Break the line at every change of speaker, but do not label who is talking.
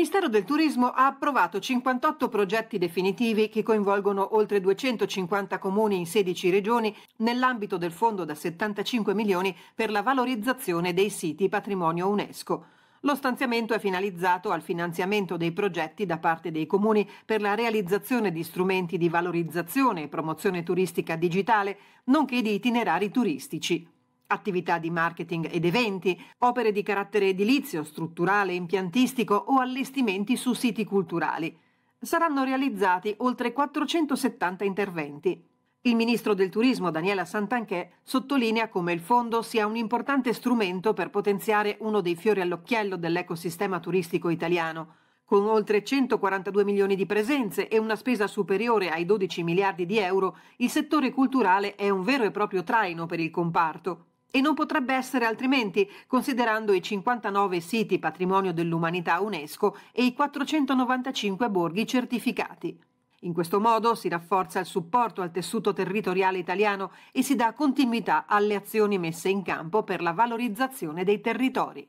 Ministero del Turismo ha approvato 58 progetti definitivi che coinvolgono oltre 250 comuni in 16 regioni nell'ambito del fondo da 75 milioni per la valorizzazione dei siti patrimonio UNESCO. Lo stanziamento è finalizzato al finanziamento dei progetti da parte dei comuni per la realizzazione di strumenti di valorizzazione e promozione turistica digitale, nonché di itinerari turistici attività di marketing ed eventi, opere di carattere edilizio, strutturale, impiantistico o allestimenti su siti culturali. Saranno realizzati oltre 470 interventi. Il ministro del turismo Daniela Santanchè sottolinea come il fondo sia un importante strumento per potenziare uno dei fiori all'occhiello dell'ecosistema turistico italiano, con oltre 142 milioni di presenze e una spesa superiore ai 12 miliardi di euro, il settore culturale è un vero e proprio traino per il comparto. E non potrebbe essere altrimenti, considerando i 59 siti patrimonio dell'umanità UNESCO e i 495 borghi certificati. In questo modo si rafforza il supporto al tessuto territoriale italiano e si dà continuità alle azioni messe in campo per la valorizzazione dei territori.